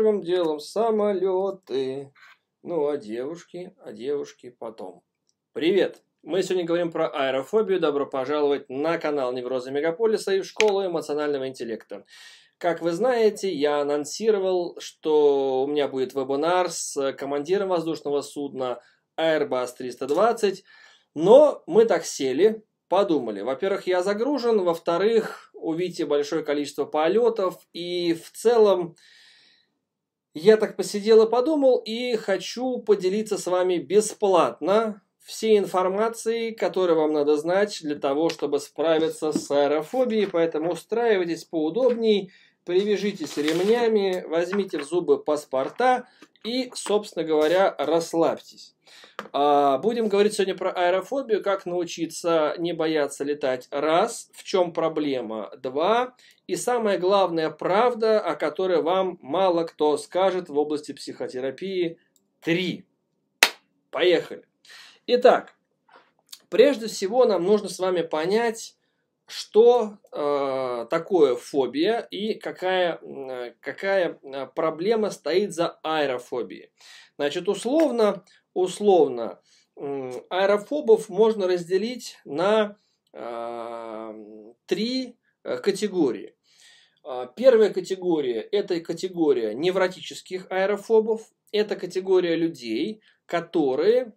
первым делом самолеты. Ну, а девушки, а девушки потом. Привет! Мы сегодня говорим про аэрофобию. Добро пожаловать на канал Неврозы Мегаполиса и в школу эмоционального интеллекта. Как вы знаете, я анонсировал, что у меня будет вебинар с командиром воздушного судна Airbus 320. Но мы так сели, подумали. Во-первых, я загружен, во-вторых, увидите большое количество полетов, и в целом я так посидел и подумал и хочу поделиться с вами бесплатно всей информацией, которую вам надо знать для того, чтобы справиться с аэрофобией, поэтому устраивайтесь поудобней – привяжитесь ремнями, возьмите в зубы паспорта и, собственно говоря, расслабьтесь. А, будем говорить сегодня про аэрофобию, как научиться не бояться летать, раз, в чем проблема, два, и самое главное, правда, о которой вам мало кто скажет в области психотерапии, три. Поехали. Итак, прежде всего нам нужно с вами понять, что э, такое фобия и какая, какая э, проблема стоит за аэрофобией. Значит, условно, условно э, аэрофобов можно разделить на э, три э, категории. Э, первая категория – это категория невротических аэрофобов. Это категория людей, которые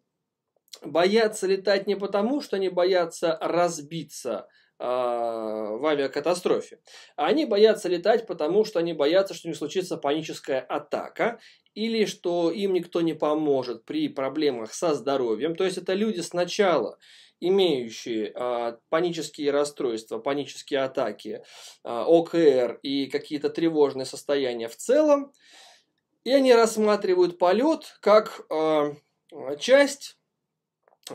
боятся летать не потому, что они боятся разбиться – а, в авиакатастрофе. Они боятся летать, потому что они боятся, что не случится паническая атака или что им никто не поможет при проблемах со здоровьем. То есть это люди сначала имеющие э, панические расстройства, панические атаки, э, ОКР и какие-то тревожные состояния в целом. И они рассматривают полет как э, часть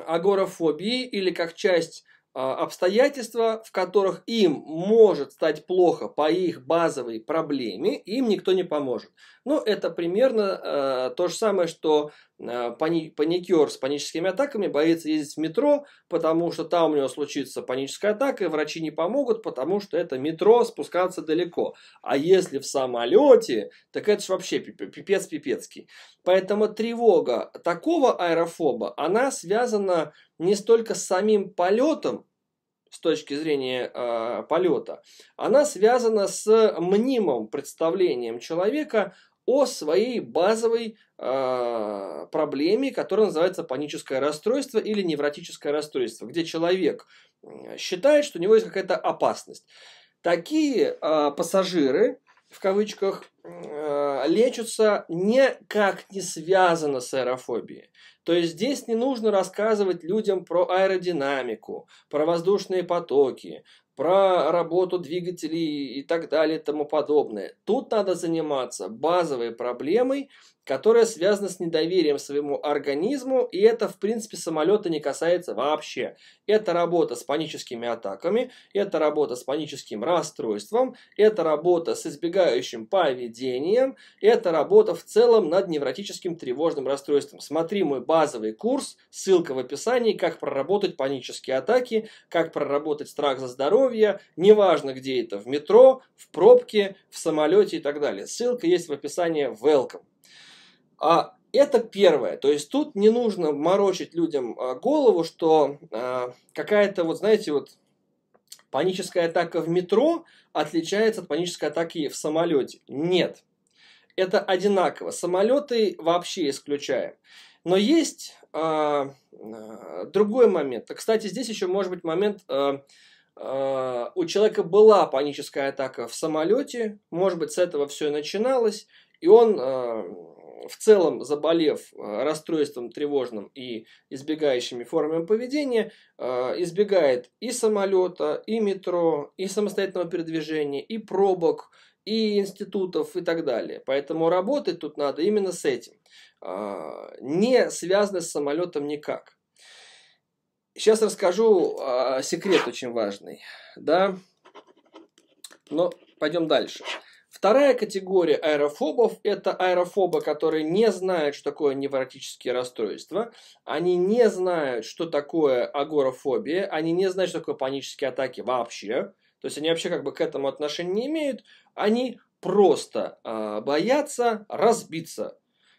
агорафобии или как часть а, обстоятельства, в которых им может стать плохо по их базовой проблеме, им никто не поможет. Ну, это примерно э, то же самое, что э, паникер с паническими атаками боится ездить в метро, потому что там у него случится паническая атака, и врачи не помогут, потому что это метро, спускаться далеко. А если в самолете, так это же вообще пипец-пипецкий. Поэтому тревога такого аэрофоба, она связана с не столько с самим полетом, с точки зрения э, полета, она связана с мнимым представлением человека о своей базовой э, проблеме, которая называется паническое расстройство или невротическое расстройство, где человек считает, что у него есть какая-то опасность. Такие э, пассажиры в кавычках, э, лечатся никак не связано с аэрофобией. То есть здесь не нужно рассказывать людям про аэродинамику, про воздушные потоки, про работу двигателей и так далее и тому подобное. Тут надо заниматься базовой проблемой которая связана с недоверием своему организму, и это, в принципе, самолета не касается вообще. Это работа с паническими атаками, это работа с паническим расстройством, это работа с избегающим поведением, это работа в целом над невротическим тревожным расстройством. Смотри мой базовый курс, ссылка в описании, как проработать панические атаки, как проработать страх за здоровье, неважно где это, в метро, в пробке, в самолете и так далее. Ссылка есть в описании. Welcome. А это первое. То есть тут не нужно морочить людям а, голову, что а, какая-то, вот знаете, вот паническая атака в метро отличается от панической атаки в самолете. Нет. Это одинаково. Самолеты вообще исключаем. Но есть э, другой момент. Кстати, здесь еще может быть момент, э, э, у человека была паническая атака в самолете, может быть, с этого все и начиналось, и он в целом заболев э, расстройством тревожным и избегающими формами поведения, э, избегает и самолета, и метро, и самостоятельного передвижения, и пробок, и институтов и так далее. Поэтому работать тут надо именно с этим. Э, не связано с самолетом никак. Сейчас расскажу секрет очень важный. Да? Но пойдем дальше. Вторая категория аэрофобов – это аэрофобы, которые не знают, что такое невротические расстройства, они не знают, что такое агорофобия, они не знают, что такое панические атаки вообще, то есть они вообще как бы к этому отношения не имеют, они просто э, боятся разбиться,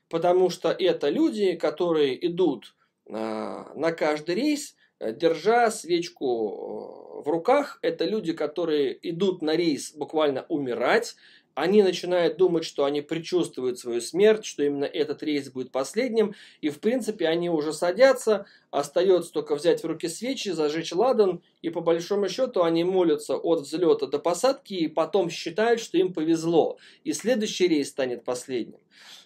потому что это люди, которые идут э, на каждый рейс, держа свечку э, в руках. Это люди, которые идут на рейс буквально умирать. Они начинают думать, что они предчувствуют свою смерть, что именно этот рейс будет последним, и в принципе они уже садятся, остается только взять в руки свечи, зажечь ладан, и по большому счету они молятся от взлета до посадки, и потом считают, что им повезло, и следующий рейс станет последним.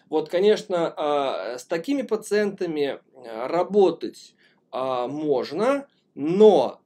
Вот, конечно, а, с такими пациентами а, работать а, можно, но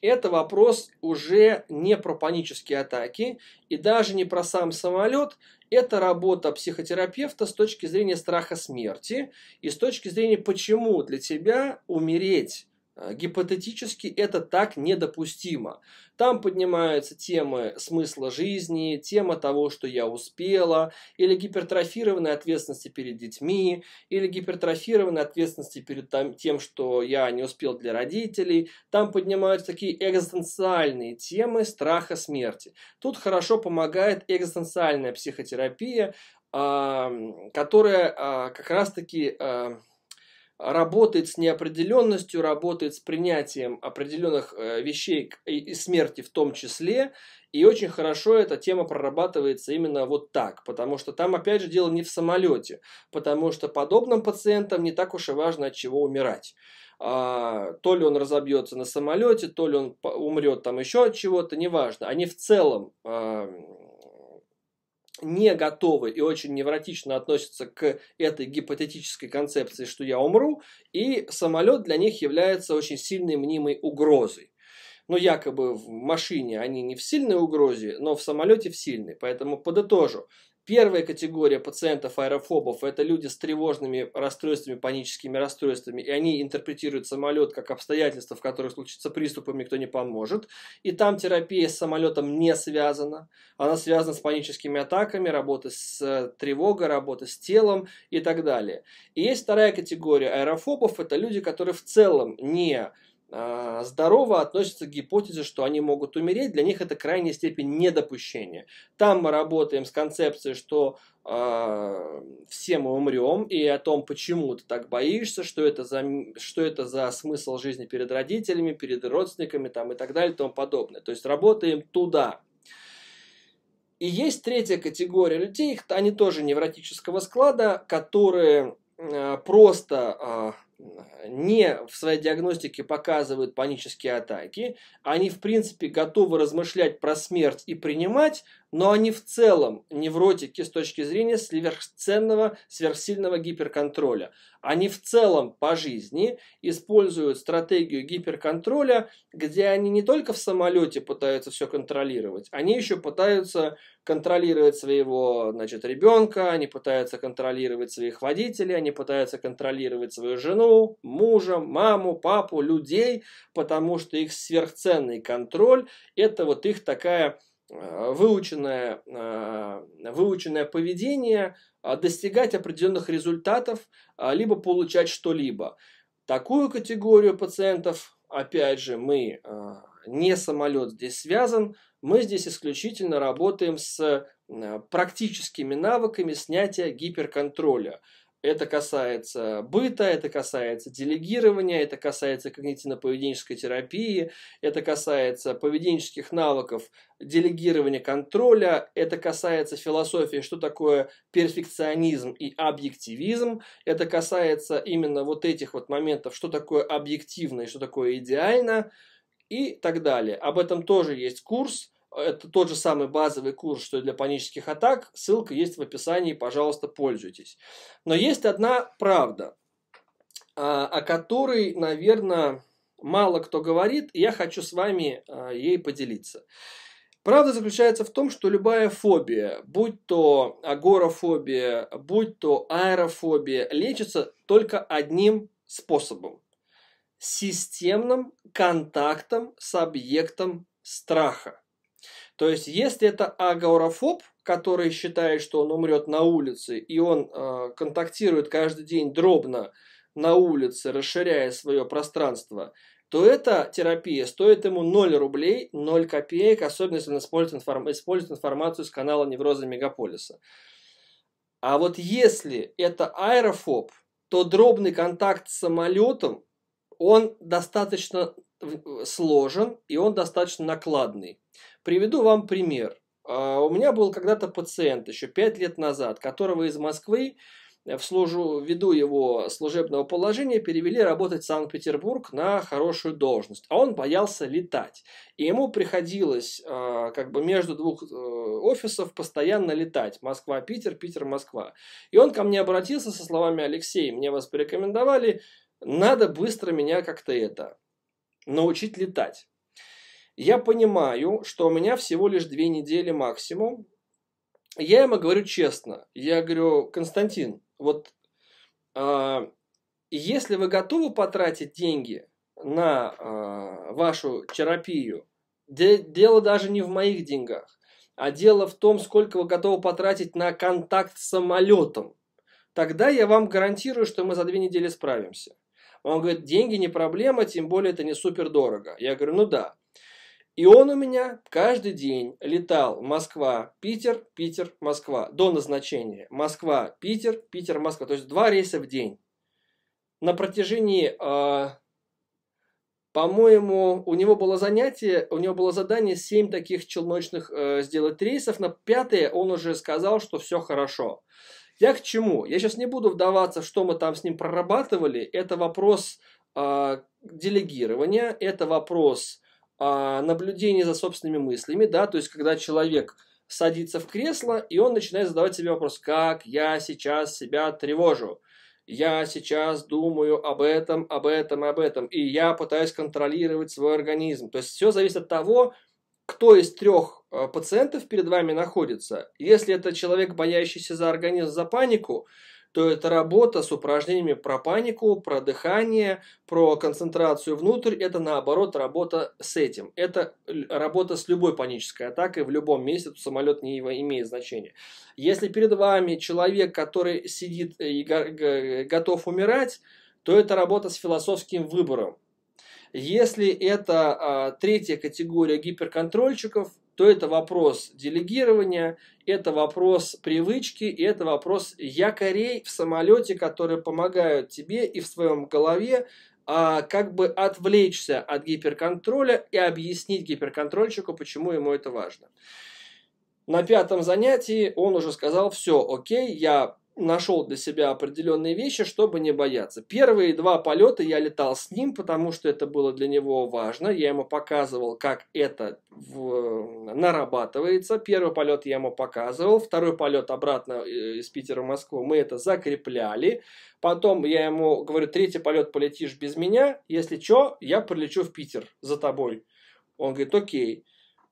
это вопрос уже не про панические атаки и даже не про сам самолет. Это работа психотерапевта с точки зрения страха смерти и с точки зрения, почему для тебя умереть Э, гипотетически это так недопустимо. Там поднимаются темы смысла жизни, тема того, что я успела, или гипертрофированной ответственности перед детьми, или гипертрофированной ответственности перед тем, что я не успел для родителей. Там поднимаются такие экзистенциальные темы страха смерти. Тут хорошо помогает экзистенциальная психотерапия, которая а, как раз-таки э, работает с неопределенностью, работает с принятием определенных э, вещей и смерти в том числе. И очень хорошо эта тема прорабатывается именно вот так, потому что там, опять же, дело не в самолете, потому что подобным пациентам не так уж и важно, от чего умирать. А, то ли он разобьется на самолете, то ли он умрет там еще от чего-то, неважно. Они в целом а, не готовы и очень невротично относятся к этой гипотетической концепции, что я умру, и самолет для них является очень сильной мнимой угрозой. Но ну, якобы в машине они не в сильной угрозе, но в самолете в сильной. Поэтому подытожу. Первая категория пациентов аэрофобов – это люди с тревожными расстройствами, паническими расстройствами, и они интерпретируют самолет как обстоятельства, в которых случится приступ, им никто не поможет. И там терапия с самолетом не связана. Она связана с паническими атаками, работа с э, тревогой, работа с телом и так далее. И есть вторая категория аэрофобов – это люди, которые в целом не а, здорово относятся к гипотезе, что они могут умереть. Для них это крайняя степень недопущения. Там мы работаем с концепцией, что э, все мы умрем, и о том, почему ты так боишься, что это за, что это за смысл жизни перед родителями, перед родственниками там, и так далее и тому подобное. То есть работаем туда. И есть третья категория людей, они тоже невротического склада, которые э, просто э, не в своей диагностике показывают панические атаки, они в принципе готовы размышлять про смерть и принимать но они в целом невротики с точки зрения сверхценного, сверхсильного гиперконтроля. Они в целом по жизни используют стратегию гиперконтроля, где они не только в самолете пытаются все контролировать, они еще пытаются контролировать своего значит, ребенка, они пытаются контролировать своих водителей, они пытаются контролировать свою жену, мужа, маму, папу, людей, потому что их сверхценный контроль – это вот их такая Э, выученное, а, выученное поведение а, достигать определенных результатов, а, либо получать что-либо. Такую категорию пациентов, опять же, мы не самолет здесь связан, мы здесь исключительно работаем с практическими навыками снятия гиперконтроля. Это касается быта, это касается делегирования, это касается когнитивно-поведенческой терапии, это касается поведенческих навыков делегирования контроля, это касается философии, что такое перфекционизм и объективизм, это касается именно вот этих вот моментов, что такое объективно и что такое идеально и так далее. Об этом тоже есть курс – это тот же самый базовый курс, что и для панических атак. Ссылка есть в описании, пожалуйста, пользуйтесь. Но есть одна правда, а, о которой, наверное, мало кто говорит, и я хочу с вами а, ей поделиться. Правда заключается в том, что любая фобия, будь то агорофобия, будь то аэрофобия, лечится только одним способом – системным контактом с объектом страха. То есть, если это агорафоб, который считает, что он умрет на улице, и он э, контактирует каждый день дробно на улице, расширяя свое пространство, то эта терапия стоит ему 0 рублей, 0 копеек, особенно если он использует, информ... использует информацию с канала невроза мегаполиса. А вот если это аэрофоб, то дробный контакт с самолетом, он достаточно сложен и он достаточно накладный. Приведу вам пример. А, у меня был когда-то пациент еще 5 лет назад, которого из Москвы э, в служу, ввиду его служебного положения перевели работать в Санкт-Петербург на хорошую должность. А он боялся летать. И ему приходилось а, как бы между двух э, офисов постоянно летать. Москва-Питер, Питер-Москва. И он ко мне обратился со словами «Алексей, мне вас порекомендовали, надо быстро меня как-то это научить летать». Я понимаю, что у меня всего лишь две недели максимум. Я ему говорю честно. Я говорю, Константин, вот э, если вы готовы потратить деньги на э, вашу терапию, де, дело даже не в моих деньгах, а дело в том, сколько вы готовы потратить на контакт с самолетом, тогда я вам гарантирую, что мы за две недели справимся. Он говорит, деньги не проблема, тем более это не супер дорого. Я говорю, ну да. И он у меня каждый день летал Москва, Питер, Питер, Москва до назначения. Москва, Питер, Питер, Москва. То есть два рейса в день. На протяжении, э, по-моему, у него было занятие, у него было задание 7 таких челночных э, сделать рейсов. На пятое он уже сказал, что все хорошо. Я к чему? Я сейчас не буду вдаваться, что мы там с ним прорабатывали. Это вопрос э, делегирования, это вопрос а, наблюдение за собственными мыслями, да, то есть когда человек садится в кресло, и он начинает задавать себе вопрос, как я сейчас себя тревожу, я сейчас думаю об этом, об этом, об этом, и я пытаюсь контролировать свой организм. То есть все зависит от того, кто из трех а, пациентов перед вами находится. Если это человек, боящийся за организм, за панику, то это работа с упражнениями про панику, про дыхание, про концентрацию внутрь. Это наоборот работа с этим. Это работа с любой панической атакой в любом месте. Тут самолет не имеет значения. Если перед вами человек, который сидит э, и готов умирать, то это работа с философским выбором. Если это а, третья категория гиперконтрольщиков, то это вопрос делегирования, это вопрос привычки, и это вопрос якорей в самолете, которые помогают тебе и в своем голове а, как бы отвлечься от гиперконтроля и объяснить гиперконтрольщику, почему ему это важно. На пятом занятии он уже сказал, все, окей, я нашел для себя определенные вещи, чтобы не бояться. Первые два полета я летал с ним, потому что это было для него важно. Я ему показывал, как это в... Э, нарабатывается. Первый полет я ему показывал, второй полет обратно э, из Питера в Москву мы это закрепляли. Потом я ему говорю, третий полет полетишь без меня, если что, я прилечу в Питер за тобой. Он говорит, окей.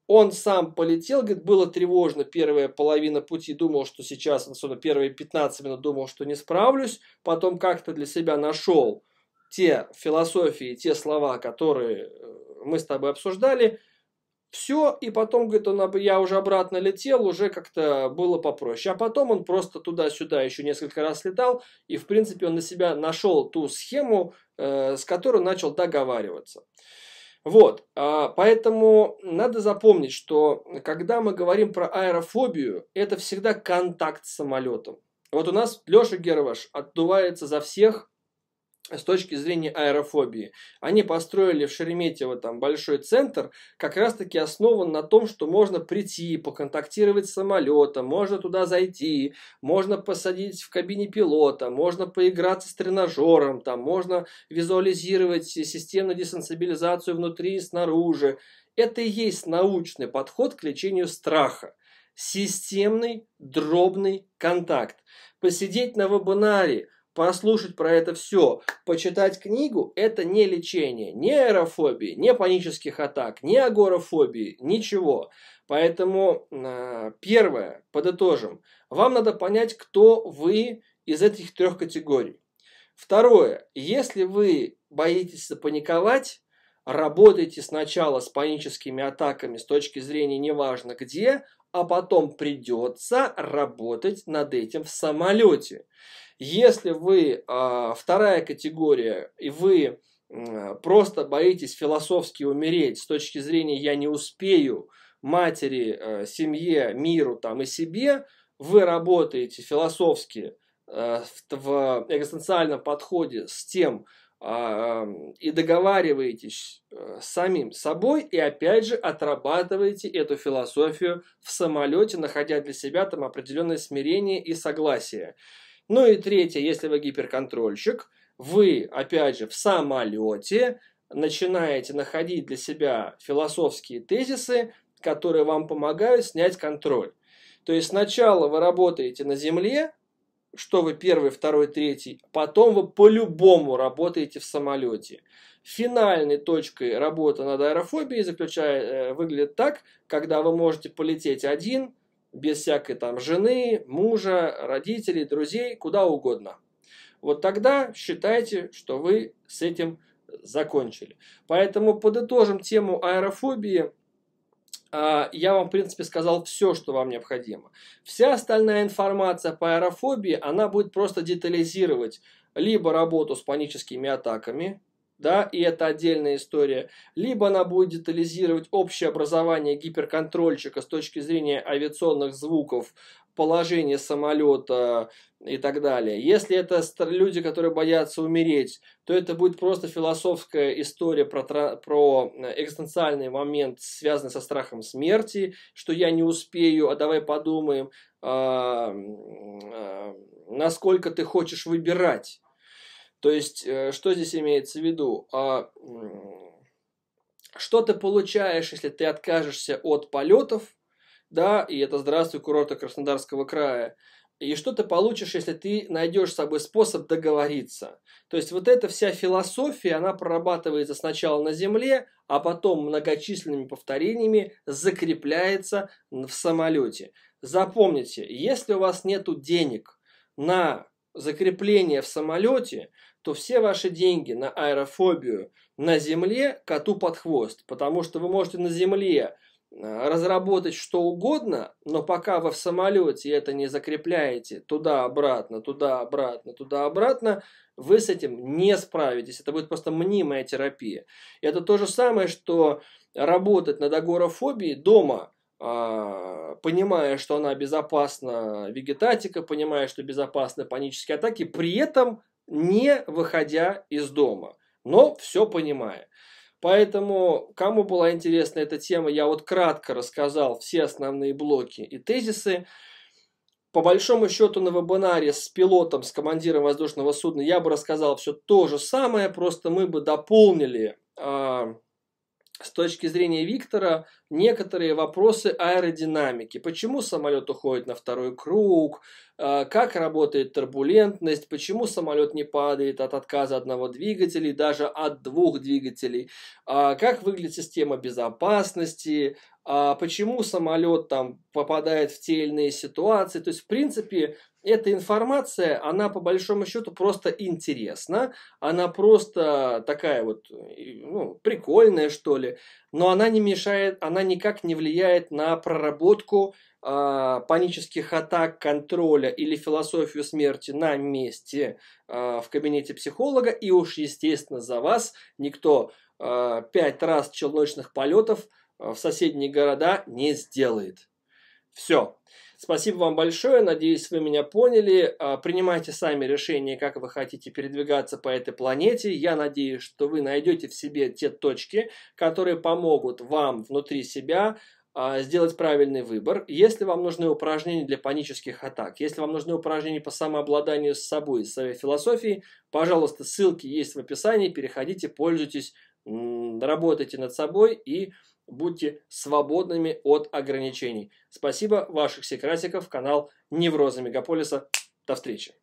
Он сам полетел, говорит, было тревожно первая половина пути, думал, что сейчас, особенно первые 15 минут, думал, что не справлюсь, потом как-то для себя нашел те философии, те слова, которые э, мы с тобой обсуждали, все, и потом, говорит, он, я уже обратно летел, уже как-то было попроще. А потом он просто туда-сюда еще несколько раз летал, и, в принципе, он на себя нашел ту схему, э, с которой начал договариваться. Вот, а, поэтому надо запомнить, что когда мы говорим про аэрофобию, это всегда контакт с самолетом. Вот у нас Леша Герваш отдувается за всех, с точки зрения аэрофобии. Они построили в Шереметьево там большой центр, как раз таки основан на том, что можно прийти, поконтактировать с самолетом, можно туда зайти, можно посадить в кабине пилота, можно поиграться с тренажером, там можно визуализировать системную десенсибилизацию внутри и снаружи. Это и есть научный подход к лечению страха. Системный дробный контакт. Посидеть на вебинаре – послушать про это все, почитать книгу – это не лечение, не аэрофобии, не панических атак, не агорафобии, ничего. Поэтому а, первое, подытожим, вам надо понять, кто вы из этих трех категорий. Второе, если вы боитесь запаниковать, работайте сначала с паническими атаками с точки зрения неважно где, а потом придется работать над этим в самолете. Если вы э, вторая категория, и вы э, просто боитесь философски умереть с точки зрения «я не успею», матери, э, семье, миру там, и себе, вы работаете философски э, в, в э, экзистенциальном подходе с тем, а, и договариваетесь э, самим собой, и опять же отрабатываете эту философию в самолете, находя для себя там определенное смирение и согласие. Ну и третье, если вы гиперконтрольщик, вы, опять же, в самолете начинаете находить для себя философские тезисы, которые вам помогают снять контроль. То есть сначала вы работаете на земле, что вы первый, второй, третий. Потом вы по-любому работаете в самолете. Финальной точкой работы над аэрофобией заключая, э, выглядит так, когда вы можете полететь один, без всякой там жены, мужа, родителей, друзей, куда угодно. Вот тогда считайте, что вы с этим закончили. Поэтому подытожим тему аэрофобии – а, я вам, в принципе, сказал все, что вам необходимо. Вся остальная информация по аэрофобии, она будет просто детализировать либо работу с паническими атаками, да, и это отдельная история, либо она будет детализировать общее образование гиперконтрольщика с точки зрения авиационных звуков, положение самолета, и так далее. Если это люди, которые боятся умереть, то это будет просто философская история про, про э, экзистенциальный момент, связанный со страхом смерти, что я не успею, а давай подумаем, а, а, насколько ты хочешь выбирать. То есть, э, что здесь имеется в виду? А, что ты получаешь, если ты откажешься от полетов, да, и это здравствуй курорта Краснодарского края, и что ты получишь, если ты найдешь с собой способ договориться? То есть вот эта вся философия, она прорабатывается сначала на земле, а потом многочисленными повторениями закрепляется в самолете. Запомните, если у вас нет денег на закрепление в самолете, то все ваши деньги на аэрофобию на земле коту под хвост. Потому что вы можете на земле Э, разработать что угодно, но пока вы в самолете это не закрепляете туда-обратно, туда-обратно, туда-обратно, вы с этим не справитесь. Это будет просто мнимая терапия. Это то же самое, что работать над агорафобией дома, а, понимая, что она безопасна вегетатика, понимая, что безопасны панические атаки, при этом не выходя из дома, но все понимая. Поэтому, кому была интересна эта тема, я вот кратко рассказал все основные блоки и тезисы. По большому счету на вебинаре с пилотом, с командиром воздушного судна я бы рассказал все то же самое, просто мы бы дополнили э, с точки зрения Виктора некоторые вопросы аэродинамики. Почему самолет уходит на второй круг? Э, как работает турбулентность? Почему самолет не падает от отказа одного двигателя и даже от двух двигателей? А, как выглядит система безопасности? а почему самолет там попадает в те или иные ситуации. То есть, в принципе, эта информация, она по большому счету просто интересна, она просто такая вот, ну, прикольная, что ли, но она не мешает, она никак не влияет на проработку э, панических атак, контроля или философию смерти на месте э, в кабинете психолога, и уж, естественно, за вас никто э, пять раз челночных полетов – Э, в соседние города не сделает. Все. Спасибо вам большое. Надеюсь, вы меня поняли. Э, принимайте сами решение, как вы хотите передвигаться по этой планете. Я надеюсь, что вы найдете в себе те точки, которые помогут вам внутри себя э, сделать правильный выбор. Если вам нужны упражнения для панических атак, если вам нужны упражнения по самообладанию с собой, с своей философией, пожалуйста, ссылки есть в описании, переходите, пользуйтесь, работайте над собой и Будьте свободными от ограничений. Спасибо ваших секретиков, канал Невроза Мегаполиса. До встречи.